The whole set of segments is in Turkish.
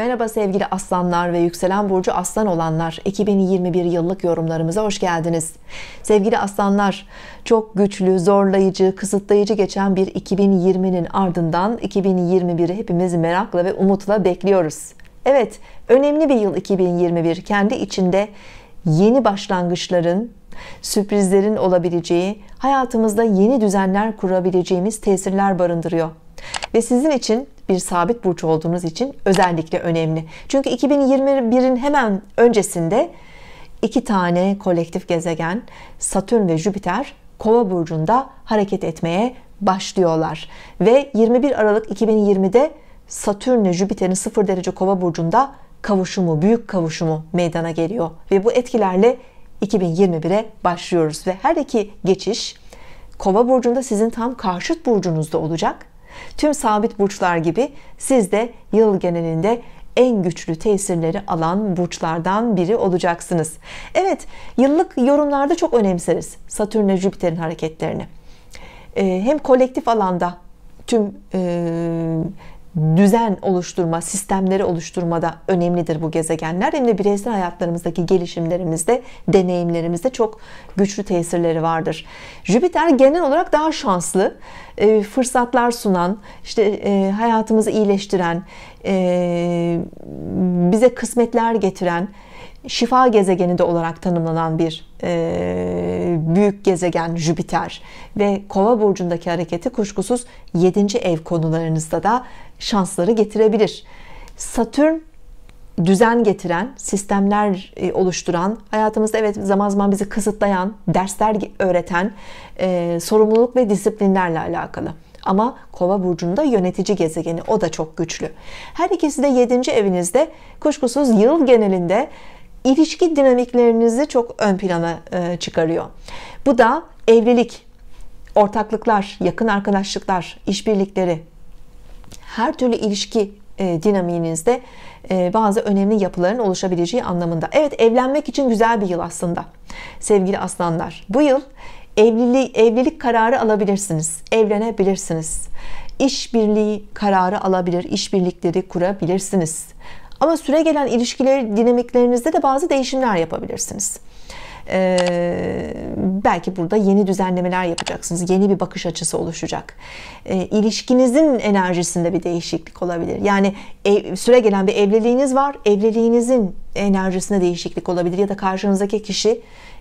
Merhaba sevgili aslanlar ve yükselen burcu aslan olanlar 2021 yıllık yorumlarımıza hoş geldiniz. Sevgili aslanlar çok güçlü, zorlayıcı, kısıtlayıcı geçen bir 2020'nin ardından 2021'i hepimiz merakla ve umutla bekliyoruz. Evet önemli bir yıl 2021 kendi içinde yeni başlangıçların, sürprizlerin olabileceği, hayatımızda yeni düzenler kurabileceğimiz tesirler barındırıyor. Ve sizin için bir sabit burç olduğunuz için özellikle önemli. Çünkü 2021'in hemen öncesinde iki tane kolektif gezegen Satürn ve Jüpiter Kova burcunda hareket etmeye başlıyorlar ve 21 Aralık 2020'de Satürn ve Jüpiter'in 0 derece Kova burcunda kavuşumu, büyük kavuşumu meydana geliyor ve bu etkilerle 2021'e başlıyoruz ve her iki geçiş Kova burcunda sizin tam karşıt burcunuzda olacak Tüm sabit burçlar gibi siz de yıl genelinde en güçlü tesirleri alan burçlardan biri olacaksınız. Evet, yıllık yorumlarda çok önemseriz Satürn ve Jüpiter'in hareketlerini. Ee, hem kolektif alanda tüm e, düzen oluşturma, sistemleri oluşturmada önemlidir bu gezegenler. Hem de bireysel hayatlarımızdaki gelişimlerimizde, deneyimlerimizde çok güçlü tesirleri vardır. Jüpiter genel olarak daha şanslı, e, fırsatlar sunan, işte e, hayatımızı iyileştiren, e, bize kısmetler getiren, şifa gezegeni de olarak tanımlanan bir e, büyük gezegen Jüpiter ve Kova burcundaki hareketi kuşkusuz 7. ev konularınızda da şansları getirebilir. Satürn düzen getiren, sistemler e, oluşturan, hayatımızda evet zaman zaman bizi kısıtlayan, dersler öğreten, e, sorumluluk ve disiplinlerle alakalı. Ama kova burcunda yönetici gezegeni o da çok güçlü. Her ikisi de 7. evinizde kuşkusuz yıl genelinde ilişki dinamiklerinizi çok ön plana e, çıkarıyor. Bu da evlilik, ortaklıklar, yakın arkadaşlıklar, işbirlikleri, her türlü ilişki e, dinamiğinizde e, bazı önemli yapıların oluşabileceği anlamında. Evet evlenmek için güzel bir yıl aslında sevgili aslanlar. Bu yıl evlilik, evlilik kararı alabilirsiniz, evlenebilirsiniz. İşbirliği kararı alabilir, işbirlikleri kurabilirsiniz. Ama süre gelen ilişkileri dinamiklerinizde de bazı değişimler yapabilirsiniz e, belki burada yeni düzenlemeler yapacaksınız. Yeni bir bakış açısı oluşacak. E, ilişkinizin enerjisinde bir değişiklik olabilir. Yani ev, süre gelen bir evliliğiniz var. Evliliğinizin enerjisinde değişiklik olabilir. Ya da karşınızdaki kişi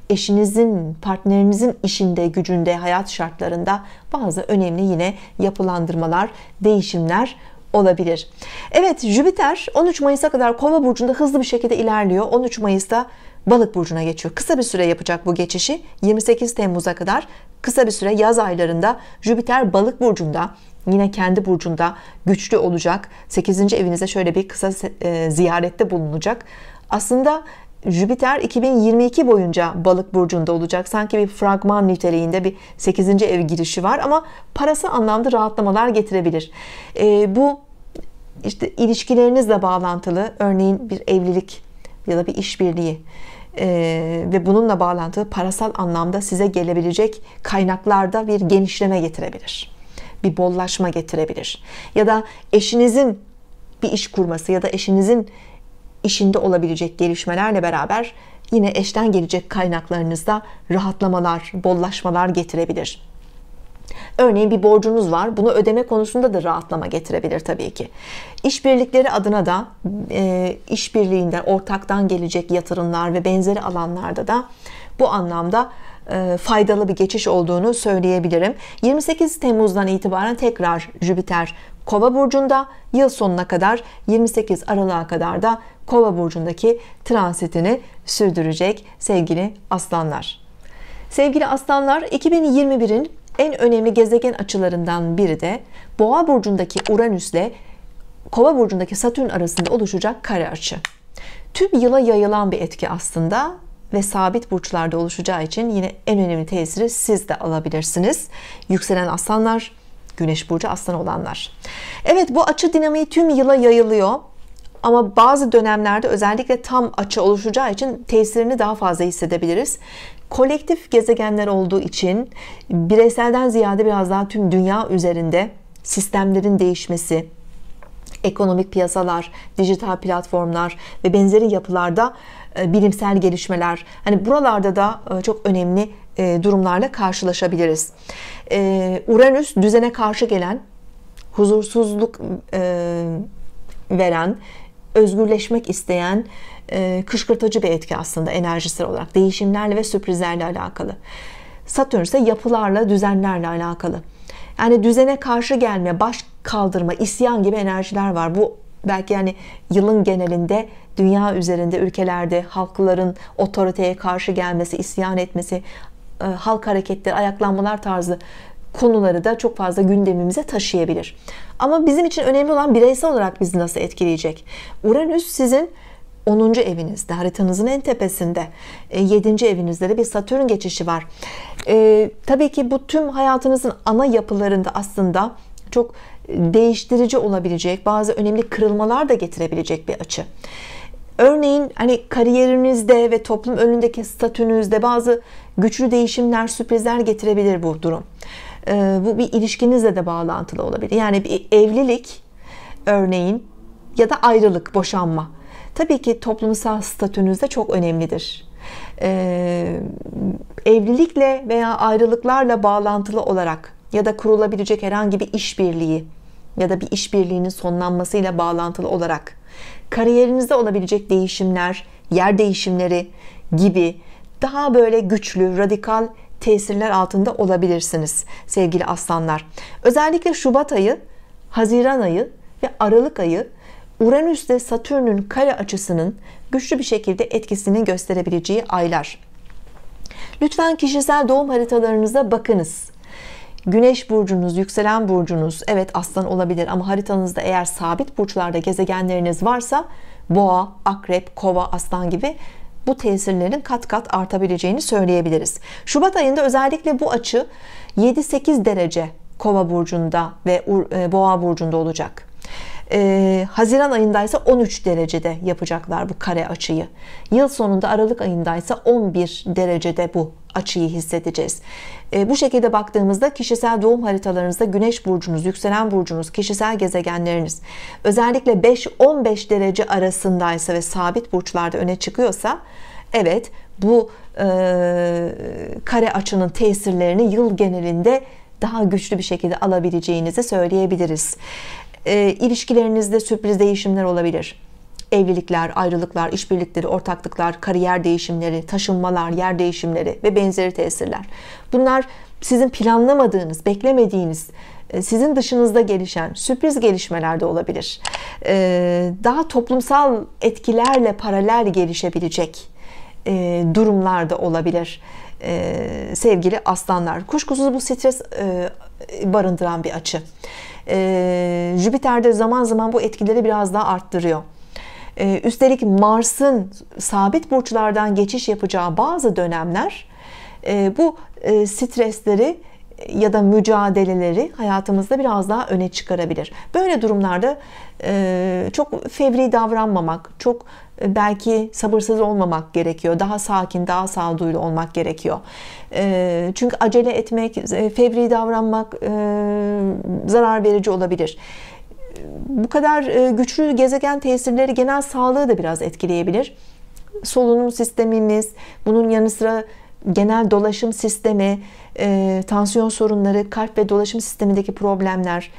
eşinizin, partnerinizin işinde, gücünde, hayat şartlarında bazı önemli yine yapılandırmalar, değişimler olabilir. Evet Jüpiter 13 Mayıs'a kadar Kova burcunda hızlı bir şekilde ilerliyor. 13 Mayıs'ta Balık burcuna geçiyor. Kısa bir süre yapacak bu geçişi. 28 Temmuz'a kadar kısa bir süre yaz aylarında Jüpiter Balık burcunda yine kendi burcunda güçlü olacak. 8. evinize şöyle bir kısa e, ziyarette bulunacak. Aslında Jüpiter 2022 boyunca balık burcunda olacak. Sanki bir fragman niteliğinde bir 8. ev girişi var ama parası anlamda rahatlamalar getirebilir. E, bu işte ilişkilerinizle bağlantılı örneğin bir evlilik ya da bir işbirliği e, ve bununla bağlantılı parasal anlamda size gelebilecek kaynaklarda bir genişleme getirebilir. Bir bollaşma getirebilir. Ya da eşinizin bir iş kurması ya da eşinizin işinde olabilecek gelişmelerle beraber yine eşten gelecek kaynaklarınızda rahatlamalar, bollaşmalar getirebilir. Örneğin bir borcunuz var. Bunu ödeme konusunda da rahatlama getirebilir tabii ki. İşbirlikleri adına da e, işbirliğinden, ortaktan gelecek yatırımlar ve benzeri alanlarda da bu anlamda e, faydalı bir geçiş olduğunu söyleyebilirim. 28 Temmuz'dan itibaren tekrar Jüpiter Kova burcunda yıl sonuna kadar 28 Aralık'a kadar da Kova burcundaki transitini sürdürecek sevgili aslanlar. Sevgili aslanlar 2021'in en önemli gezegen açılarından biri de Boğa burcundaki Uranüs ile Kova burcundaki Satürn arasında oluşacak kare açı. Tüm yıla yayılan bir etki aslında ve sabit burçlarda oluşacağı için yine en önemli tesiri siz de alabilirsiniz. Yükselen aslanlar, güneş burcu aslan olanlar. Evet bu açı dinamiği tüm yıla yayılıyor. Ama bazı dönemlerde özellikle tam açı oluşacağı için tesirini daha fazla hissedebiliriz kolektif gezegenler olduğu için bireyselden ziyade biraz daha tüm dünya üzerinde sistemlerin değişmesi, ekonomik piyasalar, dijital platformlar ve benzeri yapılarda e, bilimsel gelişmeler. Hani buralarda da e, çok önemli e, durumlarla karşılaşabiliriz. Uranüs düzene karşı gelen, huzursuzluk veren, özgürleşmek isteyen, e, kışkırtıcı bir etki aslında enerjisi olarak değişimlerle ve sürprizlerle alakalı. Satürn ise yapılarla, düzenlerle alakalı. Yani düzene karşı gelme, baş kaldırma, isyan gibi enerjiler var. Bu belki yani yılın genelinde dünya üzerinde ülkelerde halkların otoriteye karşı gelmesi, isyan etmesi, e, halk hareketleri, ayaklanmalar tarzı konuları da çok fazla gündemimize taşıyabilir. Ama bizim için önemli olan bireysel olarak bizi nasıl etkileyecek? Uranüs sizin 10. evinizde haritanızın en tepesinde 7. E, evinizde de bir satürn geçişi var e, tabii ki bu tüm hayatınızın ana yapılarında aslında çok değiştirici olabilecek bazı önemli kırılmalar da getirebilecek bir açı Örneğin hani kariyerinizde ve toplum önündeki statünüzde bazı güçlü değişimler, sürprizler getirebilir bu durum. Ee, bu bir ilişkinizle de bağlantılı olabilir. Yani bir evlilik örneğin ya da ayrılık, boşanma tabii ki toplumsal statünüz de çok önemlidir. Ee, evlilikle veya ayrılıklarla bağlantılı olarak ya da kurulabilecek herhangi bir işbirliği ya da bir işbirliğinin sonlanmasıyla bağlantılı olarak kariyerinizde olabilecek değişimler, yer değişimleri gibi daha böyle güçlü, radikal tesirler altında olabilirsiniz sevgili aslanlar. Özellikle Şubat ayı, Haziran ayı ve Aralık ayı Uranüs ile Satürn'ün kare açısının güçlü bir şekilde etkisini gösterebileceği aylar. Lütfen kişisel doğum haritalarınıza bakınız. Güneş burcunuz, yükselen burcunuz evet aslan olabilir ama haritanızda eğer sabit burçlarda gezegenleriniz varsa boğa, akrep, kova, aslan gibi bu tesirlerin kat kat artabileceğini söyleyebiliriz. Şubat ayında özellikle bu açı 7-8 derece Kova burcunda ve e, Boğa burcunda olacak e, Haziran ise 13 derecede yapacaklar bu kare açıyı. Yıl sonunda Aralık ayında ise 11 derecede bu açıyı hissedeceğiz. E, bu şekilde baktığımızda kişisel doğum haritalarınızda güneş burcunuz, yükselen burcunuz, kişisel gezegenleriniz özellikle 5-15 derece arasındaysa ve sabit burçlarda öne çıkıyorsa evet bu e, kare açının tesirlerini yıl genelinde daha güçlü bir şekilde alabileceğinizi söyleyebiliriz e, ilişkilerinizde sürpriz değişimler olabilir. Evlilikler, ayrılıklar, işbirlikleri, ortaklıklar, kariyer değişimleri, taşınmalar, yer değişimleri ve benzeri tesirler. Bunlar sizin planlamadığınız, beklemediğiniz, e, sizin dışınızda gelişen sürpriz gelişmeler de olabilir. Ee, daha toplumsal etkilerle paralel gelişebilecek e, durumlar da olabilir e, sevgili aslanlar. Kuşkusuz bu stres e, barındıran bir açı. E, Jüpiter'de zaman zaman bu etkileri biraz daha arttırıyor. E, üstelik Mars'ın sabit burçlardan geçiş yapacağı bazı dönemler e, bu e, stresleri ya da mücadeleleri hayatımızda biraz daha öne çıkarabilir. Böyle durumlarda e, çok fevri davranmamak, çok e, belki sabırsız olmamak gerekiyor. Daha sakin, daha sağduyulu olmak gerekiyor. E, çünkü acele etmek, fevri davranmak zarar verici olabilir bu kadar güçlü gezegen tesirleri genel sağlığı da biraz etkileyebilir. Solunum sistemimiz, bunun yanı sıra genel dolaşım sistemi, e, tansiyon sorunları, kalp ve dolaşım sistemindeki problemler,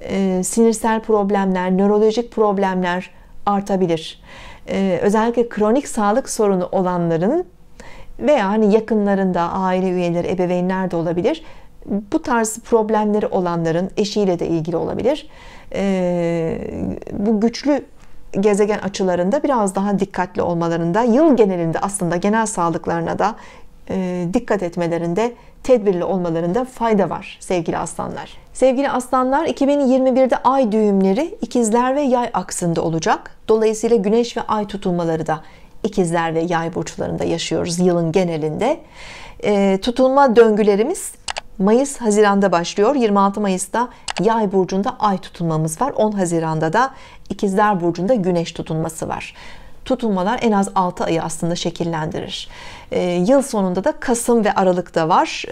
e, sinirsel problemler, nörolojik problemler artabilir. E, özellikle kronik sağlık sorunu olanların veya hani yakınlarında aile üyeleri, ebeveynler de olabilir. Bu tarz problemleri olanların eşiyle de ilgili olabilir. E, bu güçlü gezegen açılarında biraz daha dikkatli olmalarında, yıl genelinde aslında genel sağlıklarına da e, dikkat etmelerinde, tedbirli olmalarında fayda var sevgili aslanlar. Sevgili aslanlar 2021'de ay düğümleri ikizler ve yay aksında olacak. Dolayısıyla güneş ve ay tutulmaları da ikizler ve yay burçlarında yaşıyoruz yılın genelinde. E, tutulma döngülerimiz Mayıs Haziran'da başlıyor 26 Mayıs'ta yay burcunda ay tutulmamız var 10 Haziran'da da ikizler burcunda güneş tutulması var tutulmalar en az 6 ayı aslında şekillendirir. Ee, yıl sonunda da Kasım ve Aralık'ta var.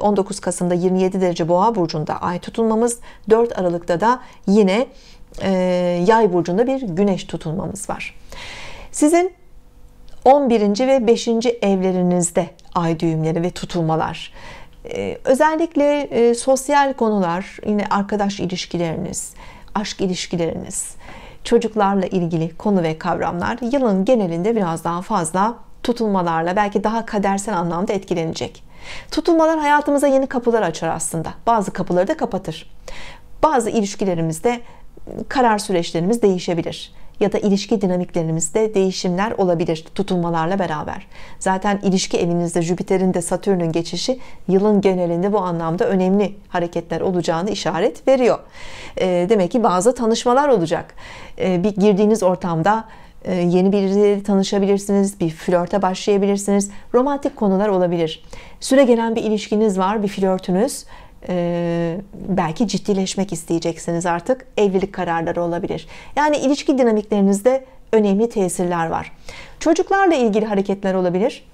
19 ee, Kasım'da 27 derece Boğa burcunda ay tutulmamız, 4 Aralık'ta da yine e, Yay burcunda bir güneş tutulmamız var. Sizin 11. ve 5. evlerinizde ay düğümleri ve tutulmalar. E, özellikle e, sosyal konular, yine arkadaş ilişkileriniz, aşk ilişkileriniz, çocuklarla ilgili konu ve kavramlar yılın genelinde biraz daha fazla tutulmalarla belki daha kadersel anlamda etkilenecek. Tutulmalar hayatımıza yeni kapılar açar aslında. Bazı kapıları da kapatır. Bazı ilişkilerimizde karar süreçlerimiz değişebilir ya da ilişki dinamiklerimizde değişimler olabilir tutulmalarla beraber. Zaten ilişki evinizde Jüpiter'in de Satürn'ün geçişi yılın genelinde bu anlamda önemli hareketler olacağını işaret veriyor. E, demek ki bazı tanışmalar olacak. E, bir girdiğiniz ortamda e, yeni birileriyle tanışabilirsiniz, bir flörte başlayabilirsiniz. Romantik konular olabilir. Süre gelen bir ilişkiniz var, bir flörtünüz e, belki ciddileşmek isteyeceksiniz artık. Evlilik kararları olabilir. Yani ilişki dinamiklerinizde önemli tesirler var. Çocuklarla ilgili hareketler olabilir.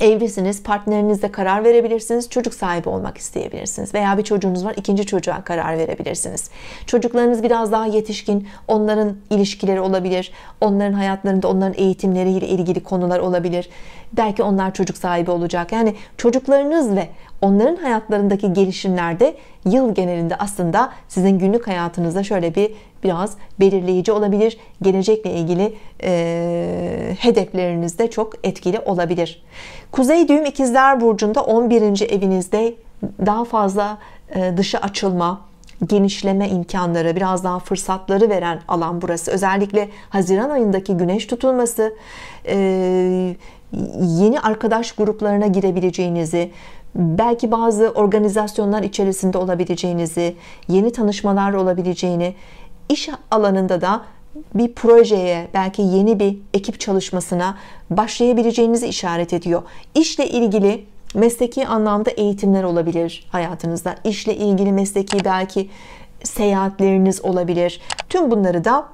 Evlisiniz, partnerinizle karar verebilirsiniz, çocuk sahibi olmak isteyebilirsiniz veya bir çocuğunuz var, ikinci çocuğa karar verebilirsiniz. Çocuklarınız biraz daha yetişkin, onların ilişkileri olabilir, onların hayatlarında onların eğitimleriyle ilgili konular olabilir belki onlar çocuk sahibi olacak. Yani çocuklarınız ve onların hayatlarındaki gelişimlerde yıl genelinde aslında sizin günlük hayatınızda şöyle bir biraz belirleyici olabilir. Gelecekle ilgili e, hedefleriniz çok etkili olabilir. Kuzey düğüm ikizler burcunda 11. evinizde daha fazla e, dışa açılma, genişleme imkanları, biraz daha fırsatları veren alan burası. Özellikle Haziran ayındaki güneş tutulması, e, yeni arkadaş gruplarına girebileceğinizi, belki bazı organizasyonlar içerisinde olabileceğinizi, yeni tanışmalar olabileceğini, iş alanında da bir projeye, belki yeni bir ekip çalışmasına başlayabileceğinizi işaret ediyor. İşle ilgili mesleki anlamda eğitimler olabilir hayatınızda. İşle ilgili mesleki belki seyahatleriniz olabilir. Tüm bunları da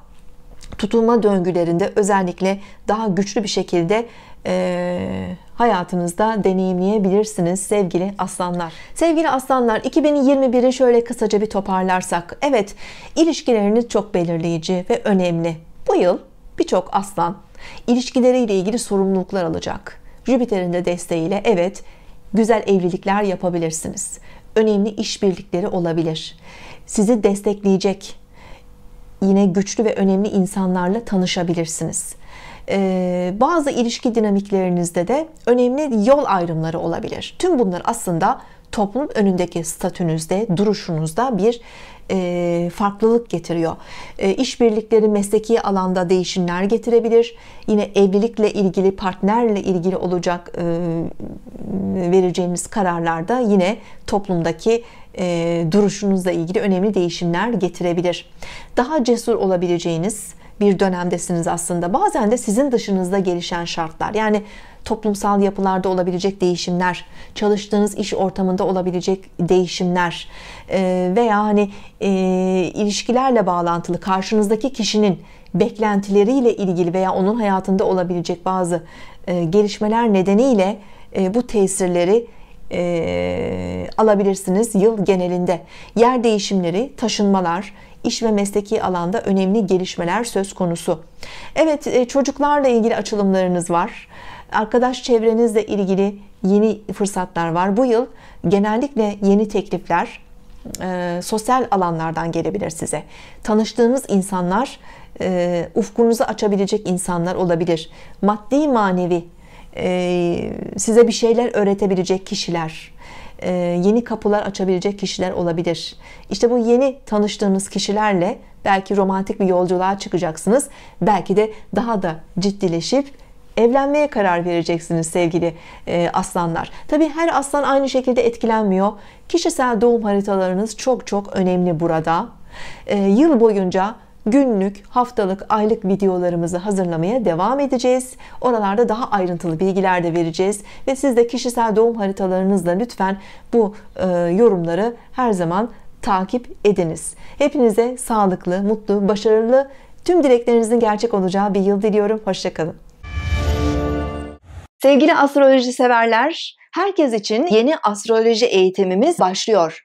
tutulma döngülerinde özellikle daha güçlü bir şekilde e, hayatınızda deneyimleyebilirsiniz sevgili aslanlar. Sevgili aslanlar 2021'i şöyle kısaca bir toparlarsak. Evet ilişkileriniz çok belirleyici ve önemli. Bu yıl birçok aslan ilişkileriyle ilgili sorumluluklar alacak. Jüpiter'in de desteğiyle evet güzel evlilikler yapabilirsiniz. Önemli işbirlikleri olabilir. Sizi destekleyecek yine güçlü ve önemli insanlarla tanışabilirsiniz. Ee, bazı ilişki dinamiklerinizde de önemli yol ayrımları olabilir. Tüm bunlar aslında toplum önündeki statünüzde, duruşunuzda bir e, farklılık getiriyor. E, işbirlikleri, mesleki alanda değişimler getirebilir. Yine evlilikle ilgili, partnerle ilgili olacak e, vereceğiniz kararlarda yine toplumdaki duruşunuzla ilgili önemli değişimler getirebilir. Daha cesur olabileceğiniz, bir dönemdesiniz aslında. Bazen de sizin dışınızda gelişen şartlar yani toplumsal yapılarda olabilecek değişimler, çalıştığınız iş ortamında olabilecek değişimler e, veya hani e, ilişkilerle bağlantılı karşınızdaki kişinin beklentileriyle ilgili veya onun hayatında olabilecek bazı e, gelişmeler nedeniyle bu tesirleri alabilirsiniz yıl genelinde. Yer değişimleri, taşınmalar, iş ve mesleki alanda önemli gelişmeler söz konusu. Evet e, çocuklarla ilgili açılımlarınız var. Arkadaş çevrenizle ilgili yeni fırsatlar var. Bu yıl genellikle yeni teklifler e, sosyal alanlardan gelebilir size. Tanıştığınız insanlar e, ufkunuzu açabilecek insanlar olabilir. Maddi manevi e, size bir şeyler öğretebilecek kişiler e, yeni kapılar açabilecek kişiler olabilir. İşte bu yeni tanıştığınız kişilerle belki romantik bir yolculuğa çıkacaksınız. Belki de daha da ciddileşip evlenmeye karar vereceksiniz sevgili e, aslanlar. Tabi her aslan aynı şekilde etkilenmiyor. Kişisel doğum haritalarınız çok çok önemli burada. E, yıl boyunca günlük, haftalık, aylık videolarımızı hazırlamaya devam edeceğiz. Oralarda daha ayrıntılı bilgiler de vereceğiz ve siz de kişisel doğum haritalarınızla lütfen bu e, yorumları her zaman takip ediniz. Hepinize sağlıklı, mutlu, başarılı, tüm dileklerinizin gerçek olacağı bir yıl diliyorum. Hoşçakalın. Sevgili astroloji severler, herkes için yeni astroloji eğitimimiz başlıyor.